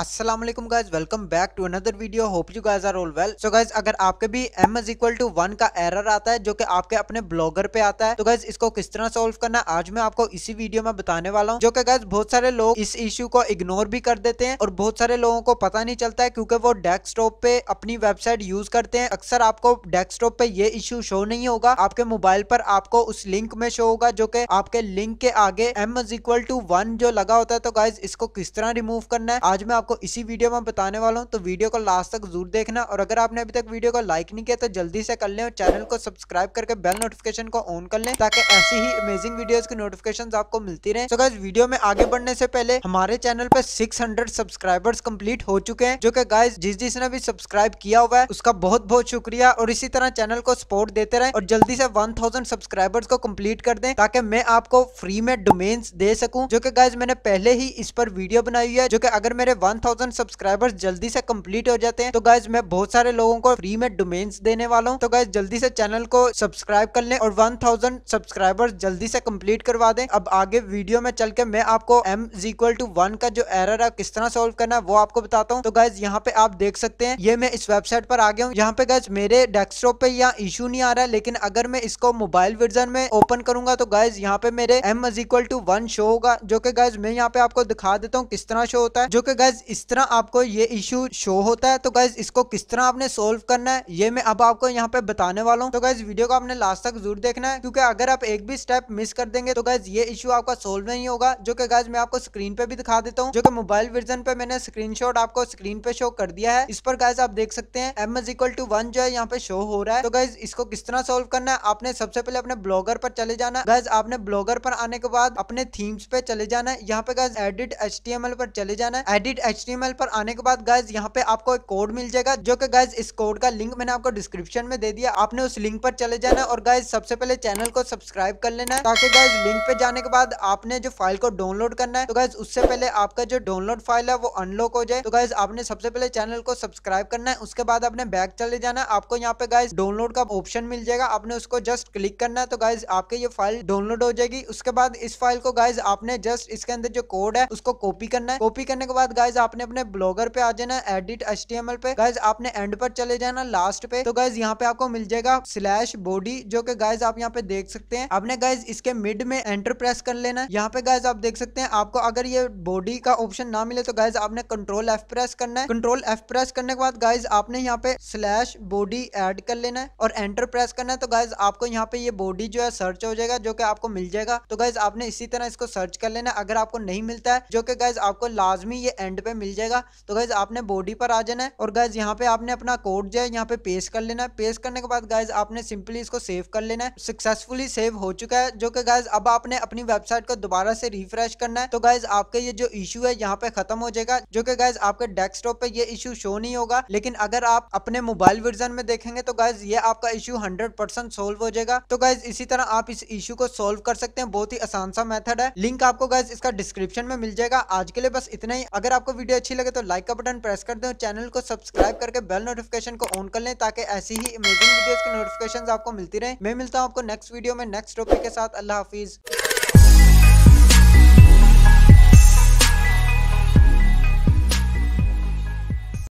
Aslam guys welcome back to another video hope you guys are all well so guys अगर आपके भी M is equal to one का error आता है जो कि आपके अपने ब्लॉगर पे आता है तो गाइज इसको किस तरह सोल्व करना आज मैं आपको इसी वीडियो में बताने वाला हूँ जो कि गाइज बहुत सारे लोग इस इश्यू को इग्नोर भी कर देते हैं और बहुत सारे लोगों को पता नहीं चलता है क्योंकि वो डेस्कटॉप पे अपनी वेबसाइट यूज करते हैं अक्सर आपको डेस्कटॉप पे ये इश्यू शो नहीं होगा आपके मोबाइल पर आपको उस लिंक में शो होगा जो कि आपके लिंक के आगे M is equal to one जो लगा होता है तो गाइज इसको किस तरह रिमूव करना है आज मैं आपको आपको इसी वीडियो में बताने वाला हूँ तो वीडियो को लास्ट तक जरूर देखना और अगर आपने अभी तक वीडियो को लाइक नहीं किया तो जल्दी से कर लें और चैनल को सब्सक्राइब करके बेल नोटिफिकेशन को ऑन कर लें ताकि ऐसी ही अमेजिंग वीडियोस की नोटिफिकेशन आपको मिलती रहे तो गाइज वीडियो में आगे बढ़ने से पहले हमारे चैनल पर सिक्स सब्सक्राइबर्स कम्प्लीट हो चुके हैं जो कि गाइज जिस जिसने भी सब्सक्राइब किया हुआ है उसका बहुत बहुत शुक्रिया और इसी तरह चैनल को सपोर्ट देते रहे और जल्दी से वन सब्सक्राइबर्स को कम्प्लीट कर दें ताकि मैं आपको फ्री में डोमेन्स दे सकूं जो कि गाइज मैंने पहले ही इस पर वीडियो बनाई है जो कि अगर मेरे वन 1000 सब्सक्राइबर्स जल्दी से कंप्लीट हो जाते हैं तो गाइज मैं बहुत सारे लोगों को फ्री में डोमेन्स देने वाला हूँ तो गाइज जल्दी से चैनल को सब्सक्राइब कर ले और वन सब्सक्राइबर्स जल्दी से कम्प्लीट करवा दे अब आगे वीडियो में चल के मैं आपको एम इक्वल टू वन का जो एरर है किस तरह सोल्व करना है वो आपको बताता हूँ तो गाइज यहाँ पे आप देख सकते हैं ये मैं इस वेबसाइट पर आ गया हूँ यहाँ पे गाइज मेरे डेस्कटॉप पे यहाँ इशू नहीं आ रहा है लेकिन अगर मैं इसको मोबाइल वर्जन में ओपन करूंगा तो गाइज यहाँ पे मेरे M equal to one show होगा जो की गाइज मैं यहाँ पे आपको दिखा देता हूँ किस तरह शो होता है जो की गाइज इस तरह आपको ये इशू शो होता है तो गाइज इसको किस तरह आपने सोल्व करना है ये मैं अब आपको यहाँ पे बताने वाला हूँ तो गाइज वीडियो को आपने लास्ट तक जरूर देखना है क्योंकि अगर आप एक भी स्टेप मिस कर देंगे तो गाइज ये इशू आपका सोल्व नहीं होगा जो कि गाइज मैं आपको स्क्रीन पे भी दिखा देता हूँ जो कि मोबाइल वर्जन पे मैंने स्क्रीन आपको स्क्रीन पे शो कर दिया है इस पर गाइज आप देख सकते हैं M is equal to one जो है यहाँ पे शो हो रहा है तो गाइज इसको किस तरह सोल्व करना है आपने सबसे पहले अपने ब्लॉगर पर चले जाना गाइज आपने ब्लॉगर पर आने के बाद अपने थीम्स पे चले जाना है यहाँ पे गाइज एडिट एच पर चले जाना है एडिट एच पर आने के बाद गाइज यहाँ पे आपको एक कोड मिल जाएगा जो कि गाइज इस कोड का लिंक मैंने आपको डिस्क्रिप्शन में दे दिया आपने उस लिंक पर चले जाना और गाइज सबसे पहले चैनल को सब्सक्राइब कर लेना है ताकि गाइज लिंक पे जाने के बाद आपने जो फाइल को डाउनलोड करना है तो गाइज उससे पहले आपका जो डाउनलोड फाइल है वो अनलॉक हो जाए तो गाइज आपने सबसे पहले चैनल को सब्सक्राइब करना है उसके बाद आपने बैक चले जाना आपको यहाँ पे गाइज डाउनलोड का ऑप्शन मिल जाएगा आपने उसको जस्ट क्लिक करना है तो गाइज आपके ये फाइल डाउनलोड हो जाएगी उसके बाद इस फाइल को गाइज आपने जस्ट इसके अंदर जो कोड है उसको कॉपी करना है कॉपी करने के बाद गाइज आपने अपने ब्लॉगर पे आ जाना एडिट एच पे गाइज आपने एंड पर चले जाना लास्ट पे तो गाइज यहाँ पे आपको मिल जाएगा स्लैश बॉडी जो कि गाइज आप यहाँ पे देख सकते हैं आपने गाइज इसके मिड में एंटर प्रेस कर लेना है यहाँ पे गाइज आप देख सकते हैं आपको अगर ये बॉडी का ऑप्शन ना मिले तो गाइज आपने कंट्रोल एफ प्रेस करना है कंट्रोल एफ प्रेस करने के बाद गाइज आपने यहाँ पे स्लैश बॉडी एड कर लेना है और एंटर प्रेस करना है तो गाइज आपको यहाँ पे ये बॉडी जो है सर्च हो जाएगा जो कि आपको मिल जाएगा तो गाइज आपने इसी तरह इसको सर्च कर लेना अगर आपको नहीं मिलता है जो कि गाइज आपको लाजमी ये एंड पे पे मिल जाएगा तो गाइज आपने बॉडी पर आ जाना है और गाइज यहाँ पे आपने अपना कोड जो है यहाँ पे पेश कर लेना है पेश करने के बाद गाइज आपने सिंपली इसको सेव कर लेना है सक्सेसफुली सेव हो चुका है जो कि गाइज अब आपने अपनी वेबसाइट को दोबारा से रिफ्रेश करना है तो गाइज आपके ये जो इशू है यहाँ पे खत्म हो जाएगा जो कि गाइज आपके डेस्कटॉप पे ये इशू शो नहीं होगा लेकिन अगर आप अपने मोबाइल वर्जन में देखेंगे तो गाइज ये आपका इशू हंड्रेड परसेंट सोल्व हो जाएगा तो गाइज इसी तरह आप इस इशू को सोल्व कर सकते हैं बहुत ही आसान सा मेथड है लिंक आपको गाइज इसका डिस्क्रिप्शन में मिल जाएगा आज के लिए बस इतना ही अगर आपको वीडियो अच्छी लगे तो लाइक का बटन प्रेस कर दें और चैनल को सब्सक्राइब करके बेल नोटिफिकेशन को ऑन कर लें ताकि ऐसी ही अमेजिंग वीडियोस की नोटिफिकेशन आपको मिलती रहे मैं मिलता हूँ आपको नेक्स्ट वीडियो में नेक्स्ट टॉपिक के साथ अल्लाह हाफिज़